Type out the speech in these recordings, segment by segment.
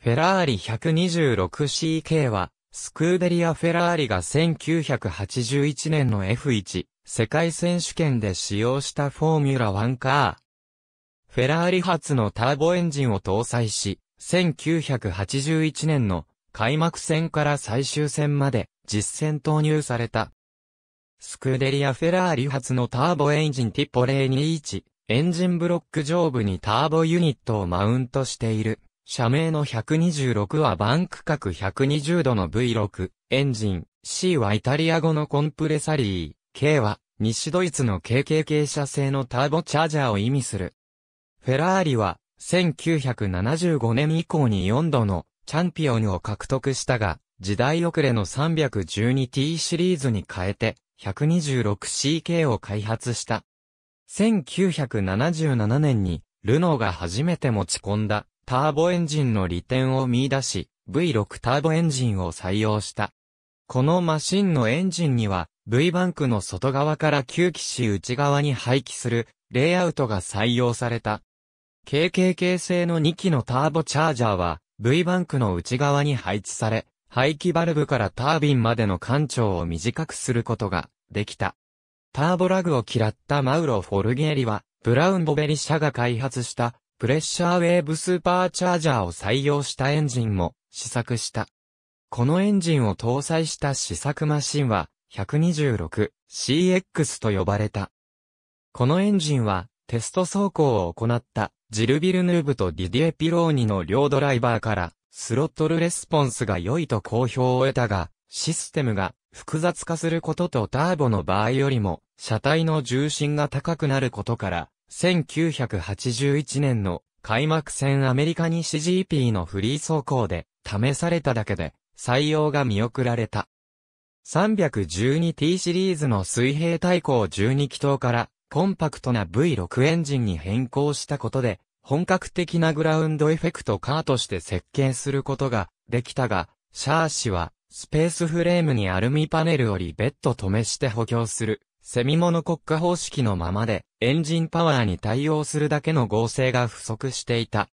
フェラーリ 126CK は、スクーデリア・フェラーリが1981年の F1 世界選手権で使用したフォーミュラ1カー。フェラーリ発のターボエンジンを搭載し、1981年の開幕戦から最終戦まで実戦投入された。スクーデリア・フェラーリ発のターボエンジンティポレイ－ 2 1エンジンブロック上部にターボユニットをマウントしている。社名の126はバンク角120度の V6、エンジン、C はイタリア語のコンプレサリー、K は西ドイツの KKK 社製のターボチャージャーを意味する。フェラーリは1975年以降に4度のチャンピオンを獲得したが、時代遅れの 312T シリーズに変えて 126CK を開発した。1977年にルノーが初めて持ち込んだターボエンジンの利点を見出し、V6 ターボエンジンを採用した。このマシンのエンジンには、V バンクの外側から吸気し内側に排気する、レイアウトが採用された。KKK 製の2機のターボチャージャーは、V バンクの内側に配置され、排気バルブからタービンまでの間長を短くすることができた。ターボラグを嫌ったマウロ・フォルゲーリは、ブラウンボベリ社が開発したプレッシャーウェーブスーパーチャージャーを採用したエンジンも試作した。このエンジンを搭載した試作マシンは 126CX と呼ばれた。このエンジンはテスト走行を行ったジル・ビルヌーブとディディエ・ピローニの両ドライバーからスロットルレスポンスが良いと好評を得たが、システムが複雑化することとターボの場合よりも車体の重心が高くなることから1981年の開幕戦アメリカ西 GP のフリー走行で試されただけで採用が見送られた。312T シリーズの水平対向12気筒からコンパクトな V6 エンジンに変更したことで本格的なグラウンドエフェクトカーとして設計することができたが、シャーシはスペースフレームにアルミパネルより別途止めして補強するセミモノ国家方式のままで、エンジンパワーに対応するだけの合成が不足していた。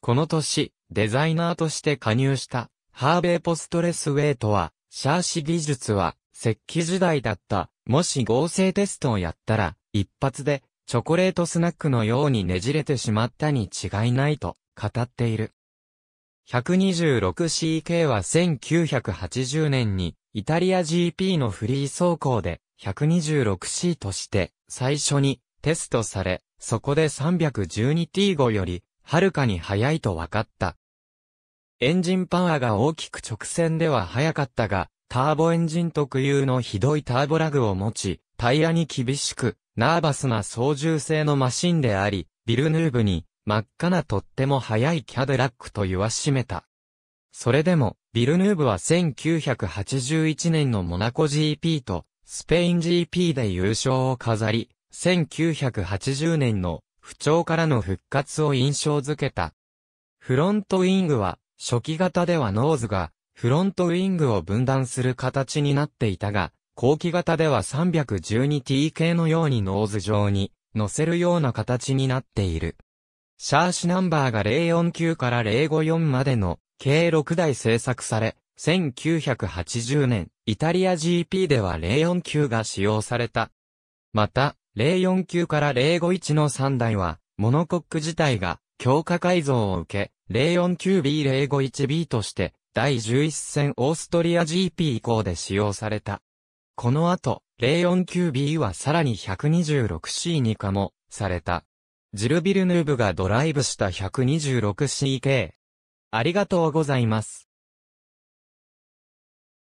この年、デザイナーとして加入した、ハーベイ・ポストレスウェイトは、シャーシ技術は、石器時代だった、もし合成テストをやったら、一発で、チョコレートスナックのようにねじれてしまったに違いないと、語っている。126CK は1980年に、イタリア GP のフリー走行で、126C として最初にテストされ、そこで 312T5 よりはるかに速いと分かった。エンジンパワーが大きく直線では速かったが、ターボエンジン特有のひどいターボラグを持ち、タイヤに厳しく、ナーバスな操縦性のマシンであり、ビルヌーブに真っ赤なとっても速いキャデラックと言わしめた。それでも、ビルヌーブは1981年のモナコ GP とスペイン GP で優勝を飾り、1980年の不調からの復活を印象づけた。フロントウィングは、初期型ではノーズが、フロントウィングを分断する形になっていたが、後期型では 312T k のようにノーズ状に乗せるような形になっている。シャーシナンバーが049から054までの計6台製作され、1980年、イタリア GP では049級が使用された。また、049級から051の3台は、モノコック自体が強化改造を受け、049B051B として、第11戦オーストリア GP 以降で使用された。この後、049B はさらに 126C にかも、された。ジル・ビルヌーブがドライブした 126CK。ありがとうございます。